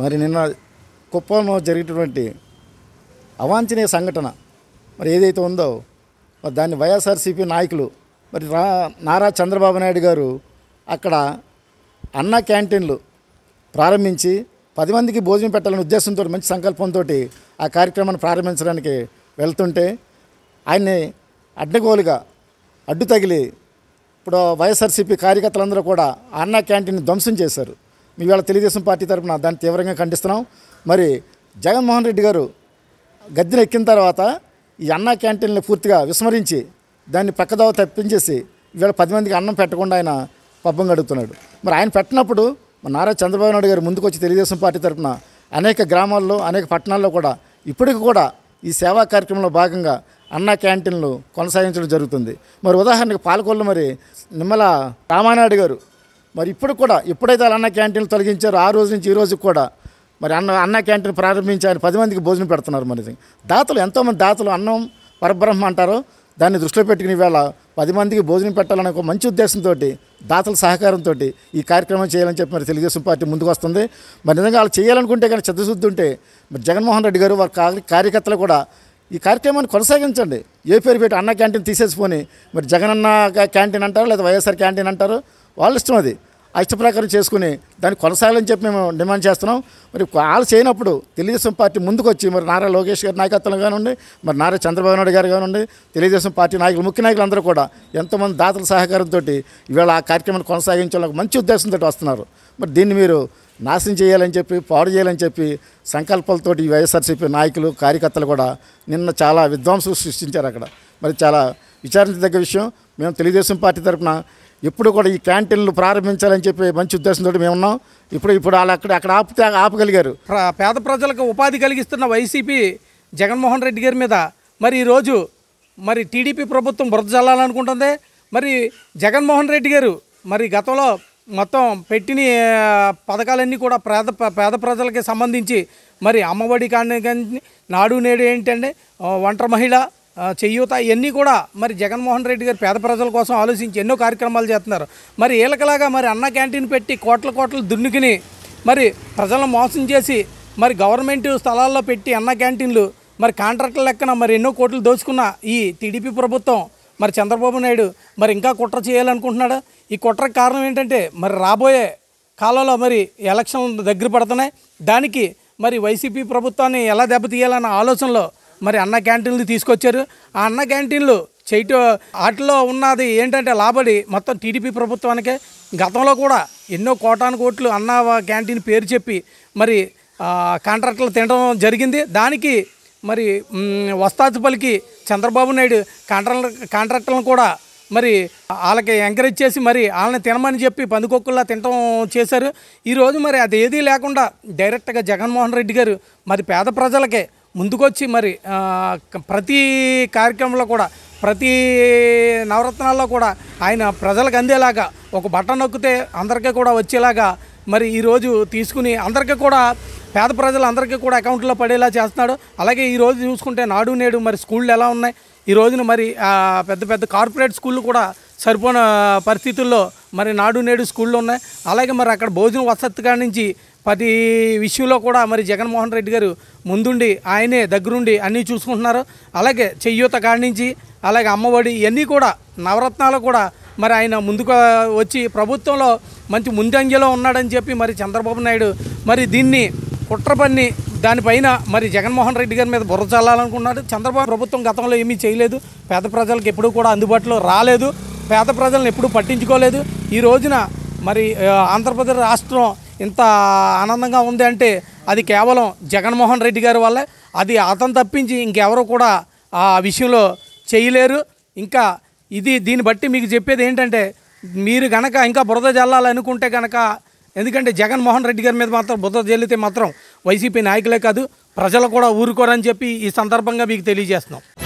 మరి నిన్న కుప్పంలో జరిగినటువంటి అవాంఛనీయ సంఘటన మరి ఏదైతే ఉందో మరి దాన్ని వైఎస్ఆర్సీపీ నాయకులు మరి నారా చంద్రబాబు నాయుడు గారు అక్కడ అన్న క్యాంటీన్లు ప్రారంభించి పది మందికి భోజనం పెట్టాలనే ఉద్దేశంతో మంచి సంకల్పంతో ఆ కార్యక్రమాన్ని ప్రారంభించడానికి వెళ్తుంటే ఆయన్ని అడ్డగోలుగా అడ్డు తగిలి ఇప్పుడు వైఎస్ఆర్సీపీ కార్యకర్తలందరూ కూడా అన్న క్యాంటీన్ ధ్వంసం చేశారు ఇవాళ తెలుగుదేశం పార్టీ తరఫున దాన్ని తీవ్రంగా ఖండిస్తున్నాం మరి జగన్మోహన్ రెడ్డి గారు గద్దెన ఎక్కిన తర్వాత ఈ అన్న క్యాంటీన్ని పూర్తిగా విస్మరించి దాన్ని పక్కదోవ తప్పించేసి ఇవాళ పది మందికి అన్నం పెట్టకుండా ఆయన పబ్బం గడుగుతున్నాడు మరి ఆయన పెట్టినప్పుడు నారా చంద్రబాబు నాయుడు గారు ముందుకొచ్చి తెలుగుదేశం పార్టీ తరఫున అనేక గ్రామాల్లో అనేక పట్టణాల్లో కూడా ఇప్పటికి కూడా ఈ సేవా కార్యక్రమంలో భాగంగా అన్న క్యాంటీన్లు కొనసాగించడం జరుగుతుంది మరి ఉదాహరణకు పాలకొల్లు మరి నిమ్మల రామానాయుడు గారు మరి ఇప్పుడు కూడా ఎప్పుడైతే అన్న క్యాంటీన్లు తొలగించారో ఆ రోజు నుంచి ఈ రోజు కూడా మరి అన్న అన్న క్యాంటీన్ ప్రారంభించారు పది మందికి భోజనం పెడుతున్నారు మరి దాతలు ఎంతోమంది దాతలు అన్నం పరబ్రహ్మ అంటారు దాన్ని దృష్టిలో పెట్టుకుని వేళ పది మందికి భోజనం పెట్టాలనే ఒక మంచి ఉద్దేశంతో దాతల సహకారంతో ఈ కార్యక్రమం చేయాలని చెప్పి మరి తెలుగుదేశం పార్టీ ముందుకు వస్తుంది మరి నిజంగా వాళ్ళు చేయాలనుకుంటే కానీ చిత్తశుద్ధి ఉంటే మరి జగన్మోహన్ రెడ్డి గారు వారి కార్యకర్తలు కూడా ఈ కార్యక్రమాన్ని కొనసాగించండి ఏ పేరు పెట్టి అన్న క్యాంటీన్ తీసేసుకొని మరి జగనన్న క్యాంటీన్ అంటారు లేదా వైఎస్ఆర్ క్యాంటీన్ అంటారు వాళ్ళు ఇష్టం అది ప్రకారం చేసుకుని దాన్ని కొనసాగాలని చెప్పి మేము డిమాండ్ చేస్తున్నాం మరి వాళ్ళు చేయనప్పుడు తెలుగుదేశం పార్టీ ముందుకు వచ్చి మరి నారా లోకేష్ గారి నాయకత్వం కానివ్వండి మరి నారా చంద్రబాబు నాయుడు గారు కానివ్వండి తెలుగుదేశం పార్టీ నాయకులు ముఖ్య నాయకులందరూ కూడా ఎంతోమంది దాతల సహకారంతో ఇవాళ ఆ కార్యక్రమాన్ని కొనసాగించాలని మంచి ఉద్దేశంతో వస్తున్నారు మరి దీన్ని మీరు నాశనం చేయాలని చెప్పి పాడు చేయాలని చెప్పి సంకల్పాలతోటి వైఎస్ఆర్సీపీ నాయకులు కార్యకర్తలు కూడా నిన్న చాలా విధ్వంసం సృష్టించారు అక్కడ మరి చాలా విచారించదగ్గ విషయం మేము తెలుగుదేశం పార్టీ తరఫున ఇప్పుడు కూడా ఈ క్యాంటీన్లు ప్రారంభించాలని చెప్పి మంచి ఉద్దేశంతో మేము ఉన్నాం ఇప్పుడు ఇప్పుడు వాళ్ళు అక్కడ అక్కడ ఆపితే ఆపగలిగారు పేద ప్రజలకు ఉపాధి కలిగిస్తున్న వైసీపీ జగన్మోహన్ రెడ్డి గారి మీద మరి ఈరోజు మరి టీడీపీ ప్రభుత్వం బురద చల్లాలనుకుంటుంది మరి జగన్మోహన్ రెడ్డి గారు మరి గతంలో మొత్తం పెట్టిన పథకాలన్నీ కూడా పేద పేద ప్రజలకి సంబంధించి మరి అమ్మఒడి కానీ నాడు నేడు ఏంటంటే ఒంటరి మహిళ చెయ్యూత ఇవన్నీ కూడా మరి జగన్మోహన్ రెడ్డి గారు పేద ప్రజల కోసం ఆలోచించి ఎన్నో కార్యక్రమాలు చేస్తున్నారు మరి ఏలకలాగా మరి అన్న క్యాంటీన్ పెట్టి కోట్ల కోట్లు దున్నుకుని మరి ప్రజలను మోసం చేసి మరి గవర్నమెంట్ స్థలాల్లో పెట్టి అన్న క్యాంటీన్లు మరి కాంట్రాక్టుల లెక్కన మరి ఎన్నో కోట్లు దోచుకున్న ఈ టీడీపీ ప్రభుత్వం మరి చంద్రబాబు నాయుడు మరి ఇంకా కుట్ర చేయాలనుకుంటున్నాడు ఈ కుట్రకు కారణం ఏంటంటే మరి రాబోయే కాలంలో మరి ఎలక్షన్లు దగ్గర పడుతున్నాయి దానికి మరి వైసీపీ ప్రభుత్వాన్ని ఎలా దెబ్బతీయాలన్న ఆలోచనలో మరి అన్న క్యాంటీన్లు తీసుకొచ్చారు ఆ అన్న క్యాంటీన్లు చేయటం వాటిలో ఉన్నది ఏంటంటే లాబడి మొత్తం టీడీపీ ప్రభుత్వానికే గతంలో కూడా ఎన్నో కోటాను కోట్లు అన్న క్యాంటీన్ పేరు చెప్పి మరి కాంట్రాక్టులు తినడం జరిగింది దానికి మరి వస్తాతుపల్లికి చంద్రబాబు నాయుడు కాంట్రాక్టర్ కాంట్రాక్టులను కూడా మరి వాళ్ళకి ఎంకరేజ్ చేసి మరి వాళ్ళని తినమని చెప్పి పందికొక్కుల్లా తినటం చేశారు ఈరోజు మరి అది ఏదీ లేకుండా డైరెక్ట్గా జగన్మోహన్ రెడ్డి గారు మరి పేద ప్రజలకే ముందుకొచ్చి మరి ప్రతి కార్యక్రమంలో కూడా ప్రతి నవరత్నాల్లో కూడా ఆయన ప్రజలకు అందేలాగా ఒక బట్ట నొక్కితే అందరికీ కూడా వచ్చేలాగా మరి ఈరోజు తీసుకుని అందరికీ కూడా పేద ప్రజలందరికీ కూడా అకౌంట్లో పడేలా చేస్తున్నాడు అలాగే ఈరోజు చూసుకుంటే నాడు నేడు మరి స్కూళ్ళు ఎలా ఉన్నాయి ఈ రోజున మరి పెద్ద పెద్ద కార్పొరేట్ స్కూళ్ళు కూడా సరిపోన పరిస్థితుల్లో మరి నాడు నేడు స్కూళ్ళు ఉన్నాయి అలాగే మరి అక్కడ భోజనం వసతి కాడి నుంచి ప్రతి విషయంలో కూడా మరి జగన్మోహన్ రెడ్డి గారు ముందుండి ఆయనే దగ్గరుండి అన్నీ చూసుకుంటున్నారు అలాగే చెయ్యూత కాడించి అలాగే అమ్మఒడి ఇవన్నీ కూడా నవరత్నాలు కూడా మరి ఆయన ముందుకు వచ్చి ప్రభుత్వంలో మంచి ముందంజలో ఉన్నాడని చెప్పి మరి చంద్రబాబు నాయుడు మరి దీన్ని కుట్ర దానిపైన మరి జగన్మోహన్ రెడ్డి గారి మీద బుర్ర చల్లాలనుకున్నాడు చంద్రబాబు ప్రభుత్వం గతంలో ఏమీ చేయలేదు పేద ప్రజలకు ఎప్పుడూ కూడా అందుబాటులో రాలేదు పేద ప్రజలను ఎప్పుడూ పట్టించుకోలేదు ఈ రోజున మరి ఆంధ్రప్రదేశ్ రాష్ట్రం ఇంత ఆనందంగా ఉంది అంటే అది కేవలం జగన్మోహన్ రెడ్డి గారి వల్లే అది అతను తప్పించి ఇంకెవరు కూడా ఆ విషయంలో చేయలేరు ఇంకా ఇది దీన్ని బట్టి మీకు చెప్పేది ఏంటంటే మీరు గనక ఇంకా బురద జల్లాలనుకుంటే కనుక ఎందుకంటే జగన్మోహన్ రెడ్డి గారి మీద మాత్రం బురద జల్లితే మాత్రం వైసీపీ నాయకులే కాదు ప్రజలు కూడా ఊరుకోరని చెప్పి ఈ సందర్భంగా మీకు తెలియజేస్తున్నాం